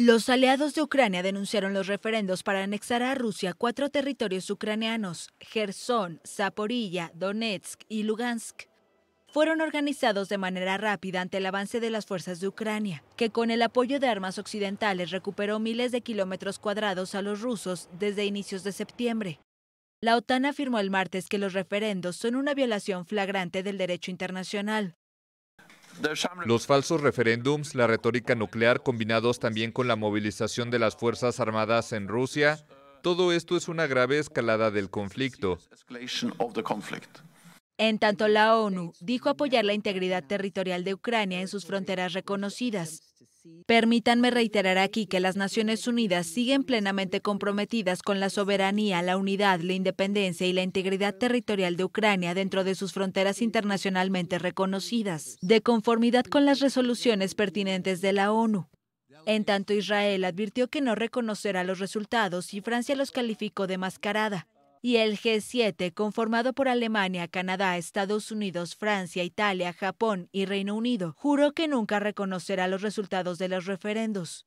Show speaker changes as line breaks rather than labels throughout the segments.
Los aliados de Ucrania denunciaron los referendos para anexar a Rusia cuatro territorios ucranianos, Gerson, Zaporilla, Donetsk y Lugansk. Fueron organizados de manera rápida ante el avance de las fuerzas de Ucrania, que con el apoyo de armas occidentales recuperó miles de kilómetros cuadrados a los rusos desde inicios de septiembre. La OTAN afirmó el martes que los referendos son una violación flagrante del derecho internacional, los falsos referéndums, la retórica nuclear combinados también con la movilización de las Fuerzas Armadas en Rusia, todo esto es una grave escalada del conflicto. En tanto, la ONU dijo apoyar la integridad territorial de Ucrania en sus fronteras reconocidas. Permítanme reiterar aquí que las Naciones Unidas siguen plenamente comprometidas con la soberanía, la unidad, la independencia y la integridad territorial de Ucrania dentro de sus fronteras internacionalmente reconocidas, de conformidad con las resoluciones pertinentes de la ONU. En tanto, Israel advirtió que no reconocerá los resultados y Francia los calificó de mascarada y el G7, conformado por Alemania, Canadá, Estados Unidos, Francia, Italia, Japón y Reino Unido, juró que nunca reconocerá los resultados de los referendos.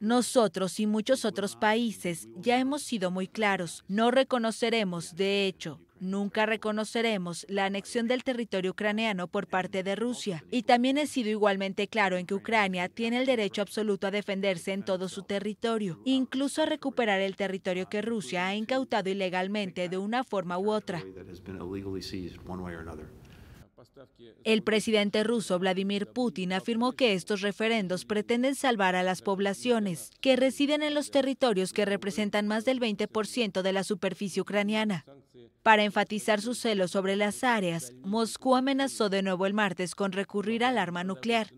Nosotros y muchos otros países ya hemos sido muy claros, no reconoceremos, de hecho, Nunca reconoceremos la anexión del territorio ucraniano por parte de Rusia. Y también he sido igualmente claro en que Ucrania tiene el derecho absoluto a defenderse en todo su territorio, incluso a recuperar el territorio que Rusia ha incautado ilegalmente de una forma u otra. El presidente ruso Vladimir Putin afirmó que estos referendos pretenden salvar a las poblaciones que residen en los territorios que representan más del 20% de la superficie ucraniana. Para enfatizar su celo sobre las áreas, Moscú amenazó de nuevo el martes con recurrir al arma nuclear.